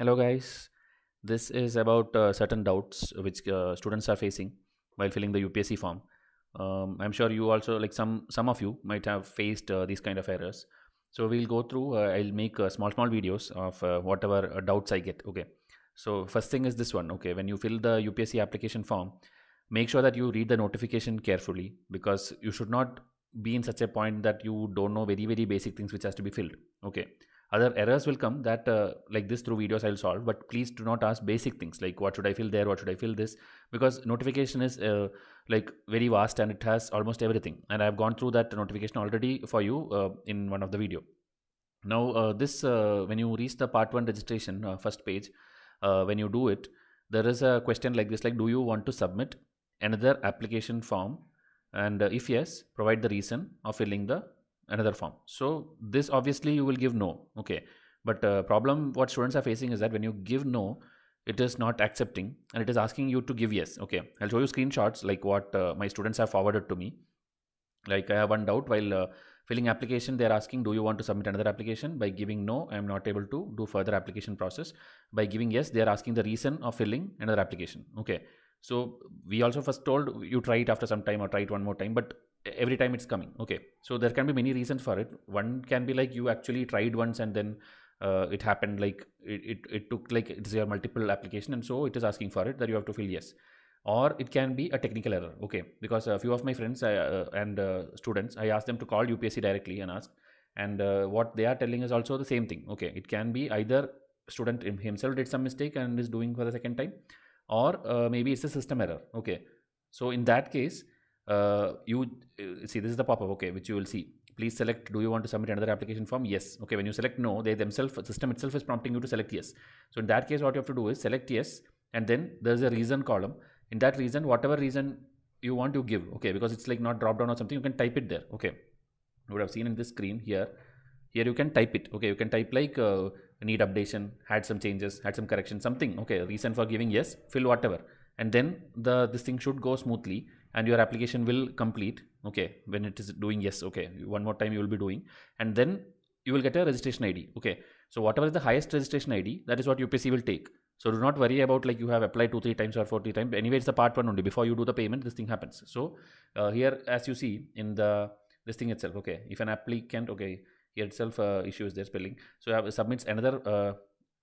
hello guys this is about uh, certain doubts which uh, students are facing while filling the upsc form um, i'm sure you also like some some of you might have faced uh, these kind of errors so we'll go through uh, i'll make uh, small small videos of uh, whatever doubts i get okay so first thing is this one okay when you fill the upsc application form make sure that you read the notification carefully because you should not be in such a point that you don't know very very basic things which has to be filled okay other errors will come that uh, like this through videos i'll solve but please do not ask basic things like what should i fill there what should i fill this because notification is uh, like very vast and it has almost everything and i've gone through that notification already for you uh, in one of the video now uh, this uh, when you reach the part one registration uh, first page when you do it there is a question like this like do you want to submit another application form and if yes provide the reason of filling the another form so this obviously you will give no okay but uh, problem what students are facing is that when you give no it is not accepting and it is asking you to give yes okay i'll show you screenshots like what uh, my students have forwarded to me like i have one doubt while uh, filling application they are asking do you want to submit another application by giving no i am not able to do further application process by giving yes they are asking the reason of filling another application okay so we also first told you try it after some time or try it one more time, but every time it's coming. Okay. So there can be many reasons for it. One can be like you actually tried once and then uh, it happened like it, it, it took like it's your multiple application and so it is asking for it that you have to fill yes or it can be a technical error okay because a few of my friends uh, and uh, students i asked them to call upsc directly and ask and uh, what they are telling is also the same thing okay it can be either student himself did some mistake and is doing for the second time or uh, maybe it's a system error. Okay. So in that case, uh, you uh, see this is the pop-up, okay, which you will see. Please select, do you want to submit another application form? Yes. Okay, when you select no, they themselves, system itself is prompting you to select yes. So in that case, what you have to do is select yes, and then there's a reason column. In that reason, whatever reason you want to give, okay, because it's like not drop down or something, you can type it there. Okay. You would have seen in this screen here, here you can type it okay you can type like uh, need updation had some changes had some correction something okay reason for giving yes fill whatever and then the this thing should go smoothly and your application will complete okay when it is doing yes okay one more time you will be doing and then you will get a registration id okay so whatever is the highest registration id that is what upc will take so do not worry about like you have applied two, three times or four, three times. Anyway, it's the part one only. Before you do the payment, this thing happens. So uh, here, as you see in the this thing itself, okay, if an applicant, okay, itself uh, issues their spelling so uh, submits another uh,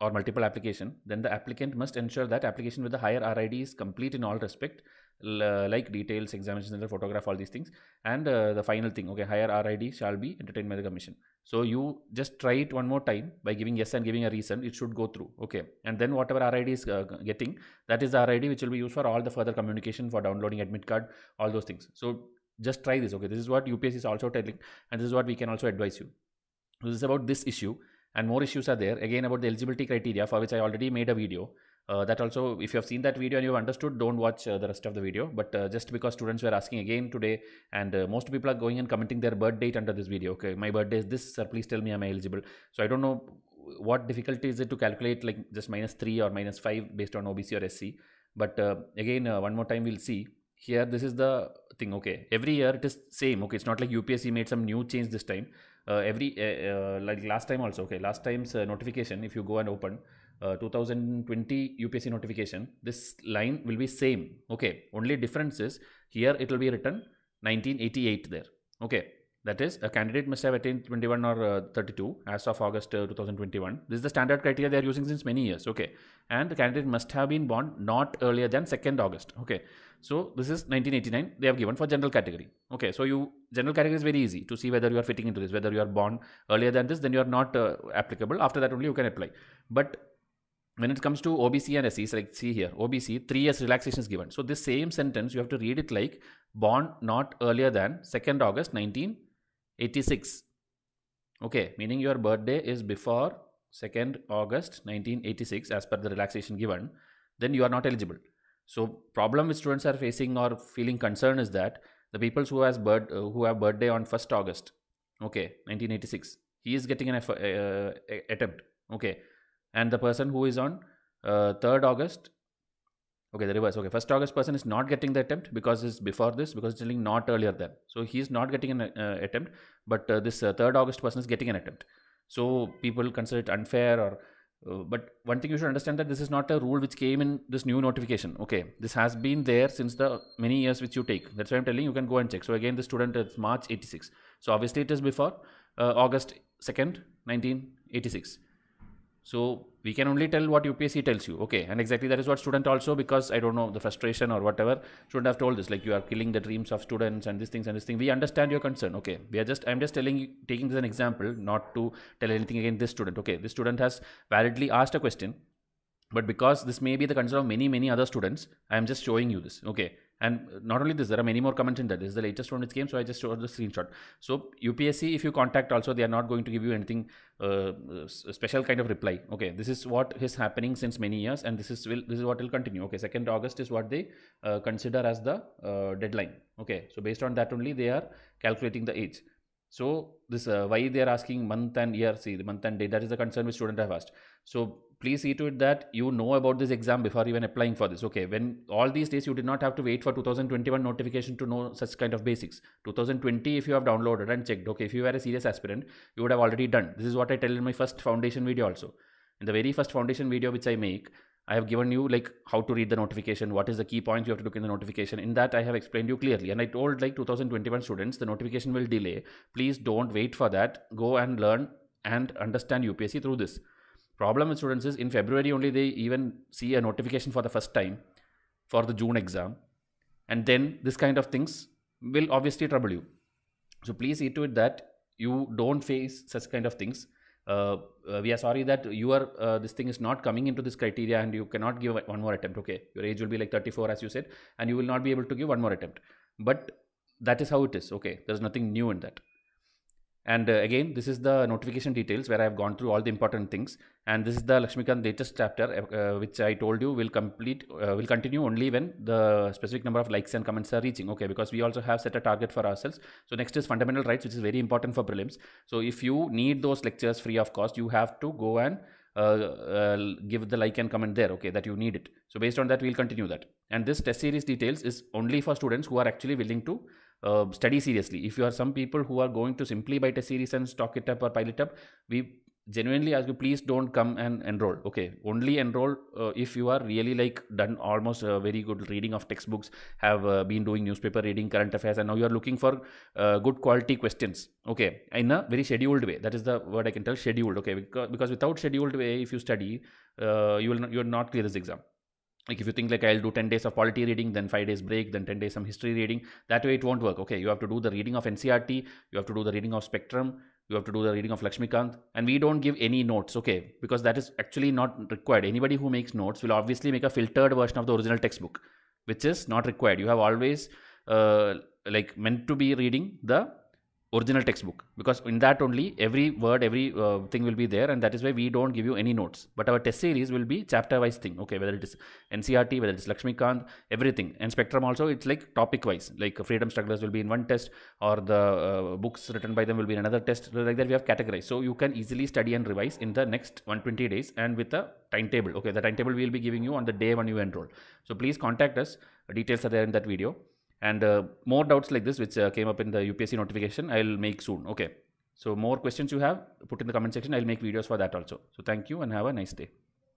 or multiple application then the applicant must ensure that application with the higher rid is complete in all respect uh, like details examination center photograph all these things and uh, the final thing okay higher rid shall be entertained by the commission so you just try it one more time by giving yes and giving a reason it should go through okay and then whatever rid is uh, getting that is the rid which will be used for all the further communication for downloading admit card all those things so just try this okay this is what ups is also telling and this is what we can also advise you this is about this issue and more issues are there. Again, about the eligibility criteria for which I already made a video. Uh, that also, if you have seen that video and you've understood, don't watch uh, the rest of the video. But uh, just because students were asking again today, and uh, most people are going and commenting their birth date under this video. Okay, my birthday is this, sir. Please tell me, am I eligible? So I don't know what difficulty is it to calculate like just minus 3 or minus 5 based on OBC or SC. But uh, again, uh, one more time, we'll see. Here, this is the thing. Okay, every year it is same. Okay, it's not like UPSC made some new change this time. Uh, every uh, uh, like last time also okay last time's notification if you go and open 2020 UPSC notification this line will be same okay only difference is here it will be written 1988 there okay that is, a candidate must have attained 21 or uh, 32 as of August uh, 2021. This is the standard criteria they are using since many years. Okay. And the candidate must have been born not earlier than 2nd August. Okay. So this is 1989 they have given for general category. Okay. So you general category is very easy to see whether you are fitting into this, whether you are born earlier than this, then you are not uh, applicable. After that only you can apply. But when it comes to OBC and SC, like see here, OBC, three years relaxation is given. So this same sentence, you have to read it like born not earlier than 2nd August 1986. Okay, meaning your birthday is before 2nd August 1986 as per the relaxation given, then you are not eligible. So problem which students are facing or feeling concern is that the people who has bird uh, who have birthday on 1st august okay 1986 he is getting an uh, attempt okay and the person who is on uh, 3rd august okay the reverse okay 1st august person is not getting the attempt because it's before this because it's telling not earlier than so he is not getting an uh, attempt but uh, this 3rd uh, august person is getting an attempt so people consider it unfair or uh, but one thing you should understand that this is not a rule which came in this new notification. Okay, this has been there since the many years which you take. That's why I'm telling you can go and check. So again, the student is March 86. So obviously it is before uh, August 2nd, 1986. So we can only tell what UPSC tells you. Okay. And exactly that is what student also, because I don't know the frustration or whatever, should have told this, like you are killing the dreams of students and these things and this thing. We understand your concern. Okay. We are just, I'm just telling you, taking this as an example, not to tell anything against this student. Okay. This student has validly asked a question, but because this may be the concern of many, many other students, I am just showing you this. Okay. And not only this, there are many more comments in that. This is the latest one which came, so I just showed the screenshot. So UPSC, if you contact also, they are not going to give you anything uh, special kind of reply. Okay, this is what is happening since many years, and this is will this is what will continue. Okay, second August is what they uh, consider as the uh, deadline. Okay, so based on that only they are calculating the age. So this uh, why they are asking month and year. See the month and day. That is the concern which student have asked. So please see to it that you know about this exam before even applying for this. Okay, when all these days you did not have to wait for 2021 notification to know such kind of basics. 2020, if you have downloaded and checked, okay, if you were a serious aspirant, you would have already done. This is what I tell in my first foundation video also. In the very first foundation video which I make, I have given you like how to read the notification, what is the key points you have to look in the notification. In that, I have explained you clearly. And I told like 2021 students, the notification will delay. Please don't wait for that. Go and learn and understand UPSC through this. Problem with students is in February only they even see a notification for the first time for the June exam. And then this kind of things will obviously trouble you. So please see to it that you don't face such kind of things. Uh, uh, we are sorry that you uh, this thing is not coming into this criteria and you cannot give one more attempt okay your age will be like 34 as you said and you will not be able to give one more attempt but that is how it is okay there's nothing new in that and uh, again, this is the notification details where I have gone through all the important things. And this is the Lakshmikant latest chapter, uh, which I told you will complete, uh, will continue only when the specific number of likes and comments are reaching. Okay, because we also have set a target for ourselves. So next is fundamental rights, which is very important for prelims. So if you need those lectures free of cost, you have to go and uh, uh, give the like and comment there, okay, that you need it. So based on that, we'll continue that. And this test series details is only for students who are actually willing to uh, study seriously. If you are some people who are going to simply buy a series and stock it up or pile it up, we genuinely ask you please don't come and enroll okay only enroll uh, if you are really like done almost a very good reading of textbooks have uh, been doing newspaper reading current affairs and now you are looking for uh, good quality questions okay in a very scheduled way that is the word i can tell scheduled okay because, because without scheduled way if you study uh, you will not, you will not clear this exam like if you think like i'll do 10 days of polity reading then 5 days break then 10 days some history reading that way it won't work okay you have to do the reading of ncrt you have to do the reading of spectrum you have to do the reading of Lakshmikant and we don't give any notes okay because that is actually not required anybody who makes notes will obviously make a filtered version of the original textbook which is not required you have always uh, like meant to be reading the original textbook because in that only every word every uh, thing will be there and that is why we don't give you any notes but our test series will be chapter wise thing okay whether it is ncrt whether it's lakshmi kant everything and spectrum also it's like topic wise like freedom strugglers will be in one test or the uh, books written by them will be in another test like that we have categorized so you can easily study and revise in the next 120 days and with a timetable okay the timetable we will be giving you on the day when you enroll so please contact us details are there in that video and uh, more doubts like this, which uh, came up in the UPSC notification, I'll make soon. Okay. So more questions you have, put in the comment section. I'll make videos for that also. So thank you and have a nice day.